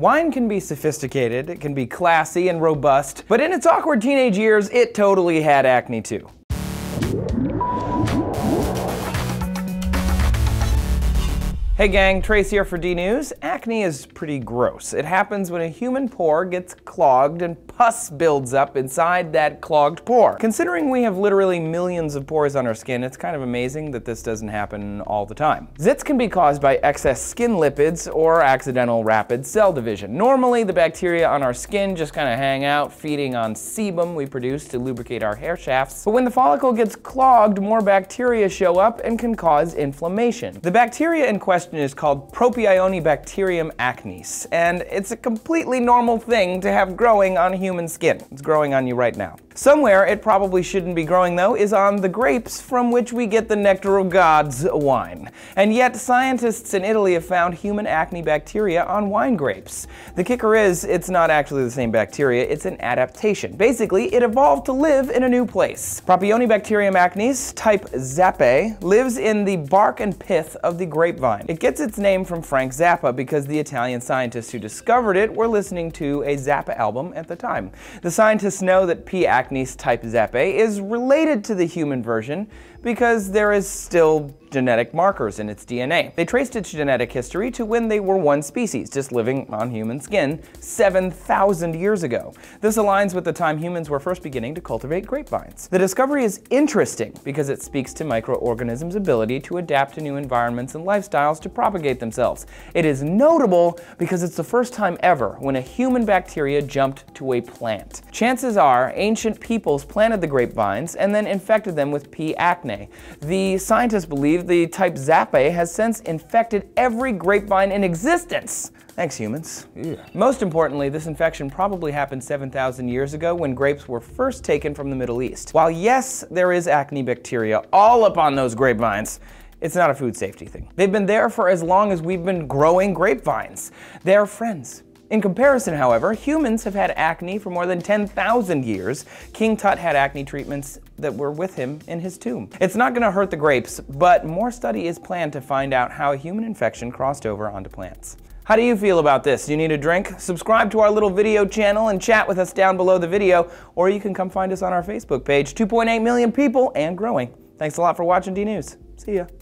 Wine can be sophisticated, it can be classy and robust, but in its awkward teenage years, it totally had acne too. Hey gang, Trace here for DNews. Acne is pretty gross. It happens when a human pore gets clogged and pus builds up inside that clogged pore. Considering we have literally millions of pores on our skin, it's kind of amazing that this doesn't happen all the time. Zits can be caused by excess skin lipids or accidental rapid cell division. Normally, the bacteria on our skin just kind of hang out, feeding on sebum we produce to lubricate our hair shafts. But when the follicle gets clogged, more bacteria show up and can cause inflammation. The bacteria in question is called Propionibacterium acnes, and it's a completely normal thing to have growing on human skin. It's growing on you right now. Somewhere it probably shouldn't be growing though is on the grapes from which we get the nectar of gods wine. And yet scientists in Italy have found human acne bacteria on wine grapes. The kicker is it's not actually the same bacteria, it's an adaptation. Basically, it evolved to live in a new place. Propionibacterium acnes, type Zappe, lives in the bark and pith of the grapevine. It gets its name from Frank Zappa because the Italian scientists who discovered it were listening to a Zappa album at the time. The scientists know that P. acnes type Zappae is related to the human version because there is still genetic markers in its DNA. They traced its genetic history to when they were one species, just living on human skin 7,000 years ago. This aligns with the time humans were first beginning to cultivate grapevines. The discovery is interesting because it speaks to microorganisms' ability to adapt to new environments and lifestyles to propagate themselves. It is notable because it's the first time ever when a human bacteria jumped to a plant. Chances are ancient peoples planted the grapevines and then infected them with P. acne. The scientists believe believe the type Zappae has since infected every grapevine in existence. Thanks, humans. Yeah. Most importantly, this infection probably happened 7,000 years ago when grapes were first taken from the Middle East. While yes, there is acne bacteria all up on those grapevines, it's not a food safety thing. They've been there for as long as we've been growing grapevines. They're friends. In comparison, however, humans have had acne for more than 10,000 years. King Tut had acne treatments that were with him in his tomb. It's not going to hurt the grapes, but more study is planned to find out how a human infection crossed over onto plants. How do you feel about this? Do you need a drink? Subscribe to our little video channel and chat with us down below the video, or you can come find us on our Facebook page. 2.8 million people and growing. Thanks a lot for watching D News. See ya.